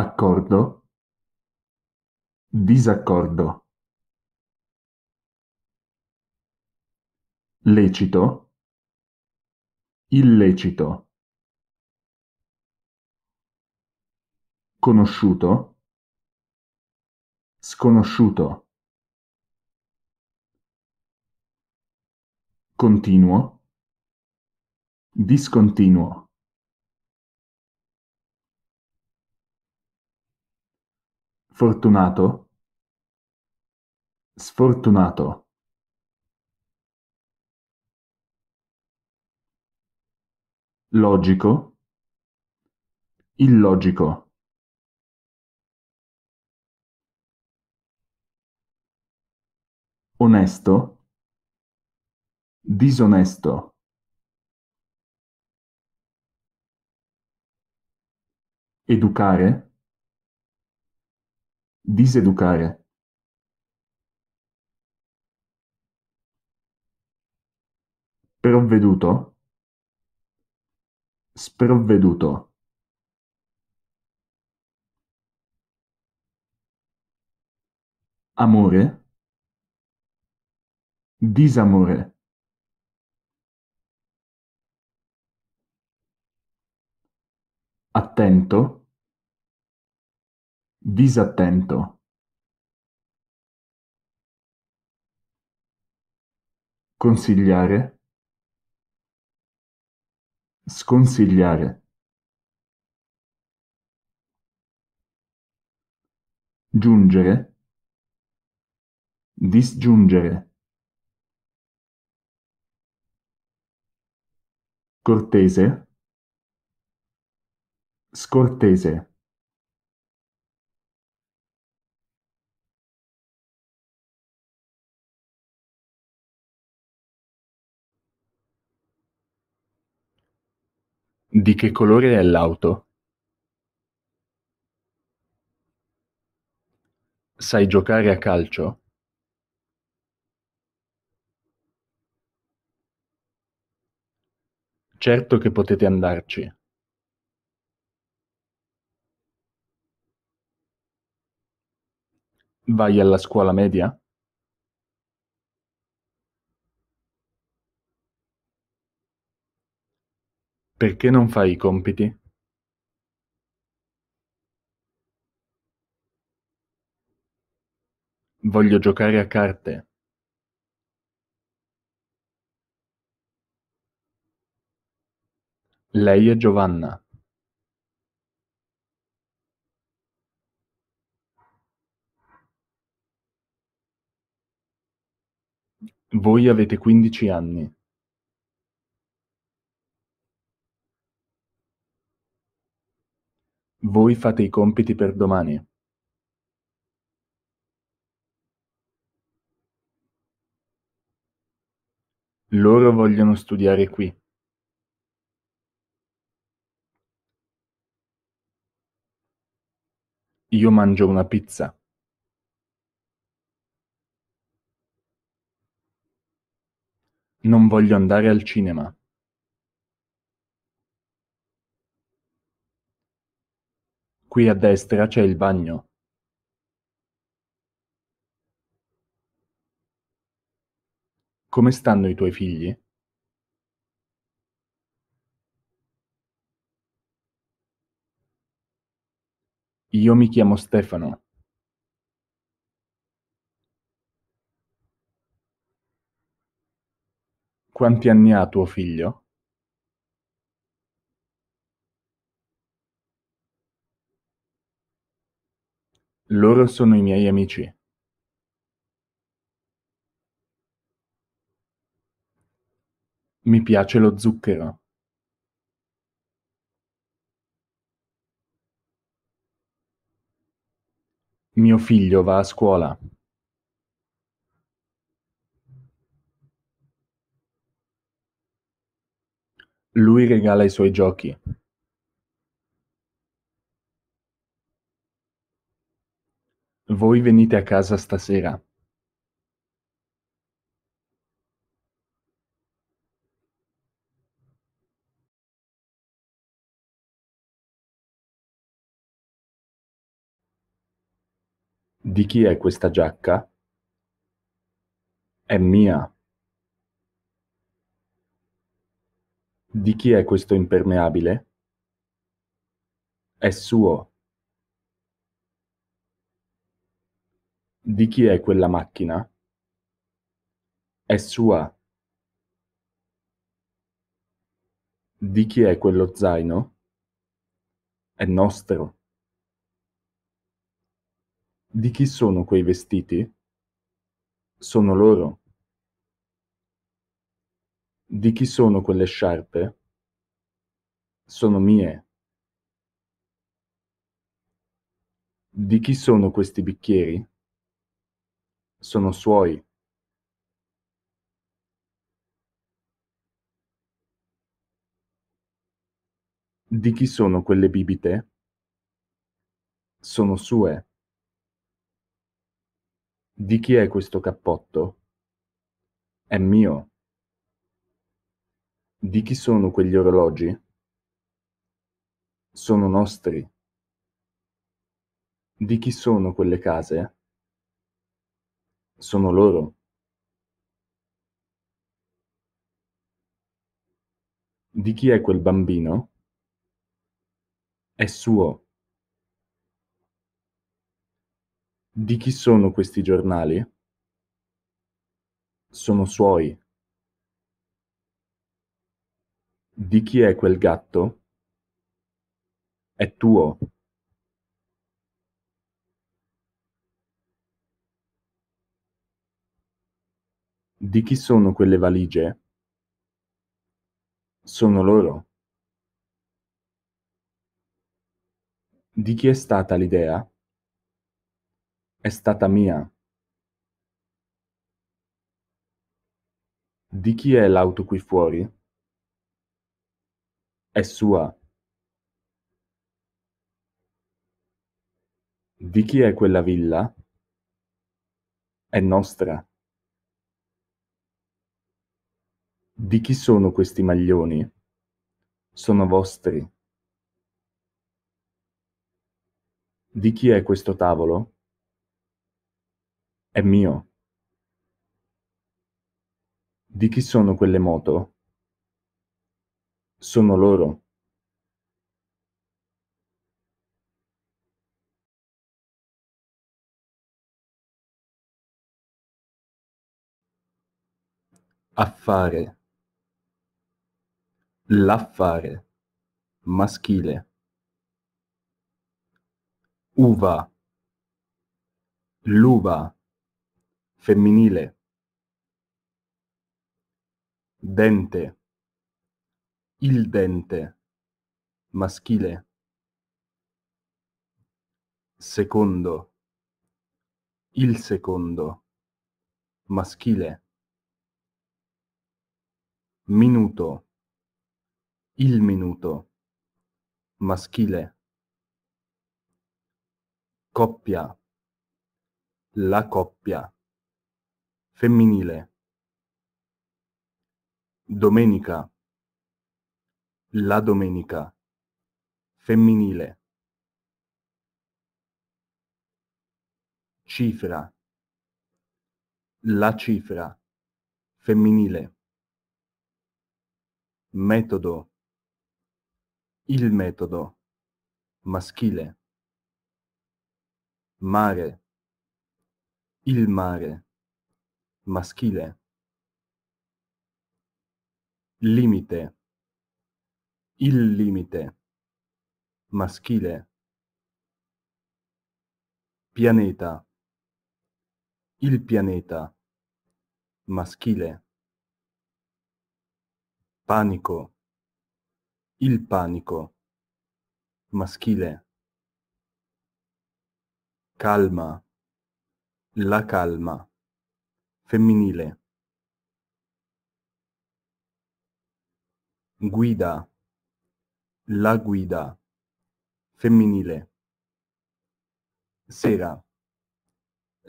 Accordo Disaccordo Lecito Illecito Conosciuto Sconosciuto Continuo Discontinuo Fortunato? Sfortunato. Logico? Illogico. onesto, disonesto. Educare, diseducare provveduto sprovveduto amore disamore attento Disattento. Consigliare. Sconsigliare. Giungere. Disgiungere. Cortese. Scortese. Di che colore è l'auto? Sai giocare a calcio? Certo che potete andarci. Vai alla scuola media? Perché non fai i compiti? Voglio giocare a carte. Lei è Giovanna. Voi avete quindici anni. Voi fate i compiti per domani. Loro vogliono studiare qui. Io mangio una pizza. Non voglio andare al cinema. Qui a destra c'è il bagno. Come stanno i tuoi figli? Io mi chiamo Stefano. Quanti anni ha tuo figlio? Loro sono i miei amici. Mi piace lo zucchero. Mio figlio va a scuola. Lui regala i suoi giochi. Voi venite a casa stasera. Di chi è questa giacca? È mia. Di chi è questo impermeabile? È suo. Di chi è quella macchina? È sua. Di chi è quello zaino? È nostro. Di chi sono quei vestiti? Sono loro. Di chi sono quelle sciarpe? Sono mie. Di chi sono questi bicchieri? Sono suoi. Di chi sono quelle bibite? Sono sue. Di chi è questo cappotto? È mio. Di chi sono quegli orologi? Sono nostri. Di chi sono quelle case? sono loro. Di chi è quel bambino? È suo. Di chi sono questi giornali? Sono suoi. Di chi è quel gatto? È tuo. Di chi sono quelle valigie? Sono loro. Di chi è stata l'idea? È stata mia. Di chi è l'auto qui fuori? È sua. Di chi è quella villa? È nostra. Di chi sono questi maglioni? Sono vostri? Di chi è questo tavolo? È mio. Di chi sono quelle moto? Sono loro. affare L'affare maschile. Uva. L'uva femminile. Dente. Il dente maschile. Secondo. Il secondo maschile. Minuto il minuto. Maschile. Coppia. La coppia. Femminile. Domenica. La domenica. Femminile. Cifra. La cifra. Femminile. Metodo il metodo. Maschile. Mare. Il mare. Maschile. Limite. Il limite. Maschile. Pianeta. Il pianeta. Maschile. Panico il panico. Maschile. Calma. La calma. Femminile. Guida. La guida. Femminile. Sera.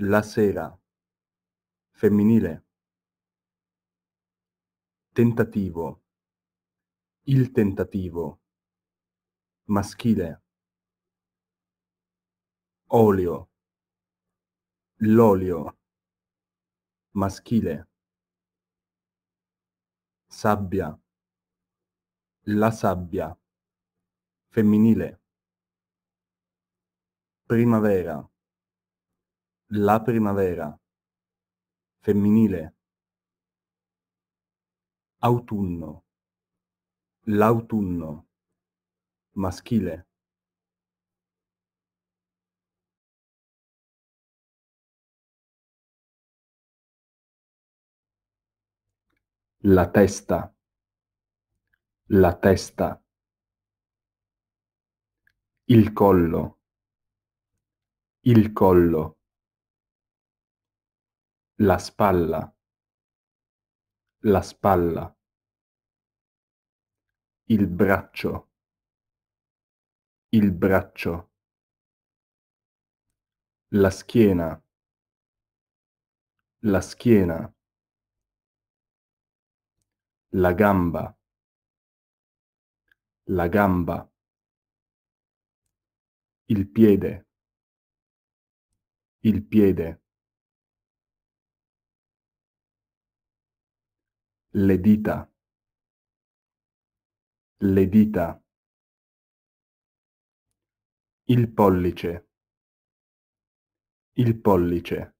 La sera. Femminile. Tentativo il tentativo maschile, olio, l'olio maschile, sabbia, la sabbia femminile, primavera, la primavera femminile, autunno L'autunno. Maschile. La testa. La testa. Il collo. Il collo. La spalla. La spalla il braccio, il braccio, la schiena, la schiena, la gamba, la gamba, il piede, il piede, le dita le dita, il pollice, il pollice,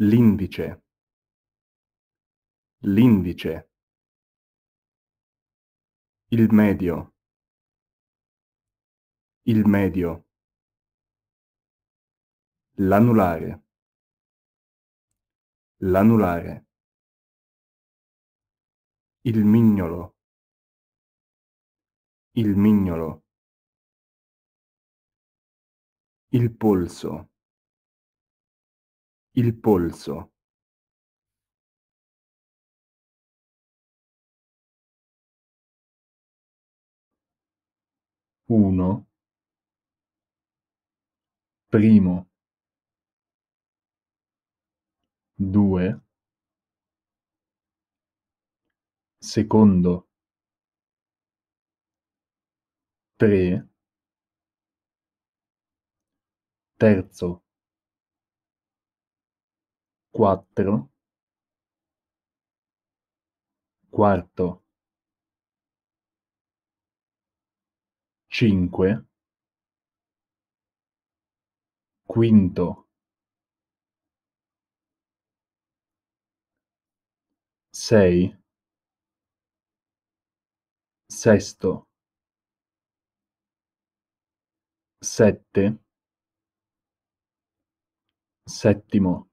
l'indice, l'indice, il medio, il medio, l'anulare, l'anulare. Il mignolo. Il mignolo. Il polso. Il polso. Uno. Primo. Due. secondo tre terzo quattro quarto cinque quinto sei sesto sette settimo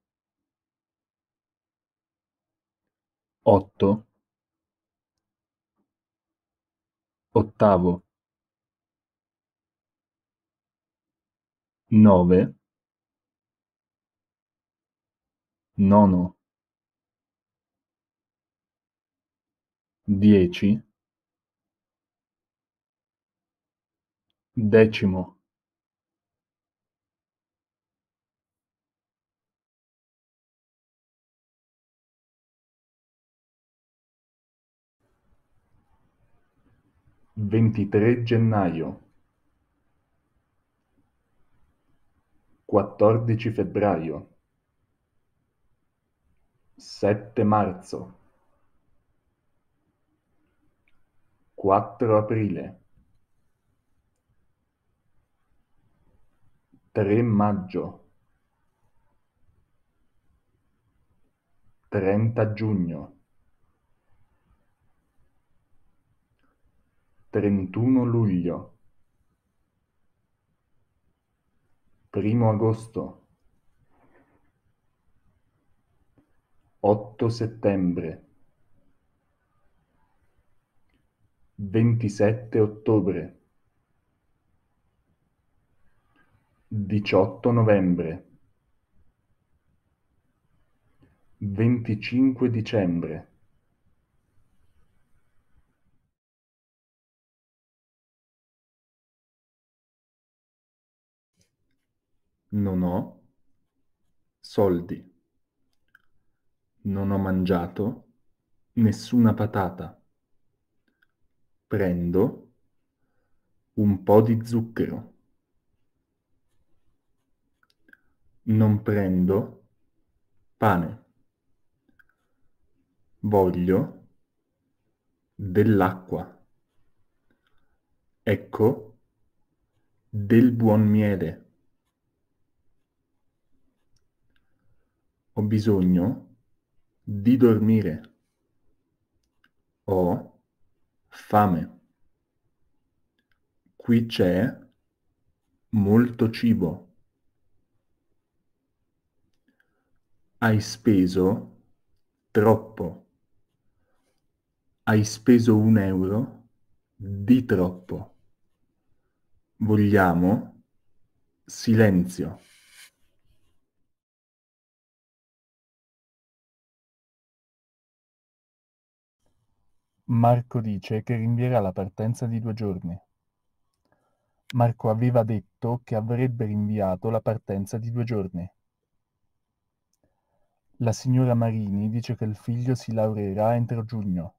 otto ottavo nove nono dieci decimo Ventitré gennaio Quattordici febbraio Sette marzo Quattro aprile Tre maggio Trenta giugno Trentuno luglio Primo agosto 8 settembre 27 ottobre Diciotto novembre Venticinque dicembre Non ho soldi. Non ho mangiato nessuna patata. Prendo un po' di zucchero. Non prendo pane. Voglio dell'acqua. Ecco del buon miele. Ho bisogno di dormire. Ho fame. Qui c'è molto cibo. hai speso troppo. Hai speso un euro di troppo. Vogliamo silenzio. Marco dice che rinvierà la partenza di due giorni. Marco aveva detto che avrebbe rinviato la partenza di due giorni. La signora Marini dice che il figlio si laureerà entro giugno.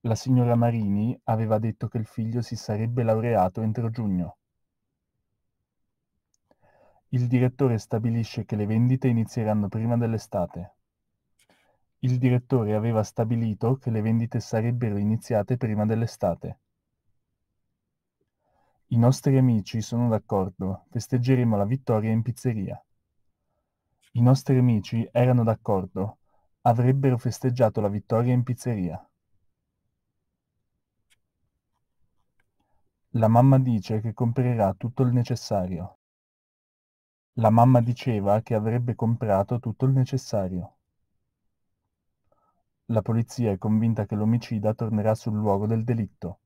La signora Marini aveva detto che il figlio si sarebbe laureato entro giugno. Il direttore stabilisce che le vendite inizieranno prima dell'estate. Il direttore aveva stabilito che le vendite sarebbero iniziate prima dell'estate. I nostri amici sono d'accordo, festeggeremo la vittoria in pizzeria. I nostri amici erano d'accordo: avrebbero festeggiato la vittoria in pizzeria. La mamma dice che comprerà tutto il necessario. La mamma diceva che avrebbe comprato tutto il necessario. La polizia è convinta che l'omicida tornerà sul luogo del delitto.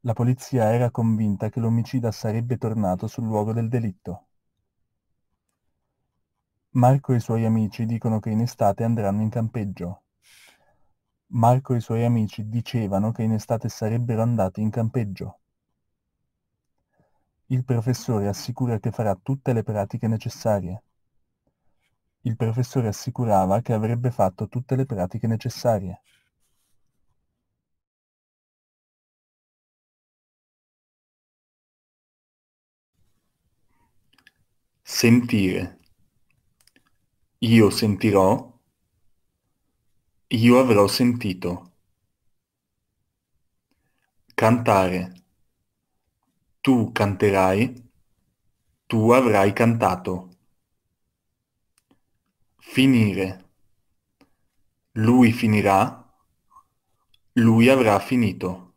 La polizia era convinta che l'omicida sarebbe tornato sul luogo del delitto. Marco e i suoi amici dicono che in estate andranno in campeggio. Marco e i suoi amici dicevano che in estate sarebbero andati in campeggio. Il professore assicura che farà tutte le pratiche necessarie. Il professore assicurava che avrebbe fatto tutte le pratiche necessarie. Sentire io sentirò. Io avrò sentito. Cantare. Tu canterai. Tu avrai cantato. Finire. Lui finirà. Lui avrà finito.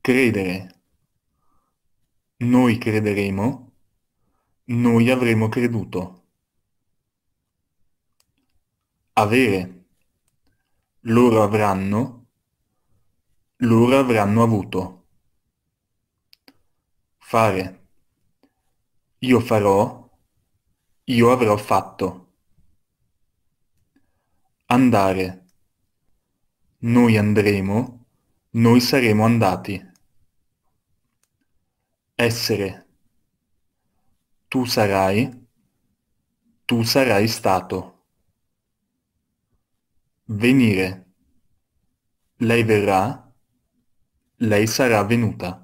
Credere. Noi crederemo noi avremo creduto. Avere. Loro avranno. Loro avranno avuto. Fare. Io farò. Io avrò fatto. Andare. Noi andremo. Noi saremo andati. Essere tu sarai, tu sarai stato. Venire. Lei verrà, lei sarà venuta.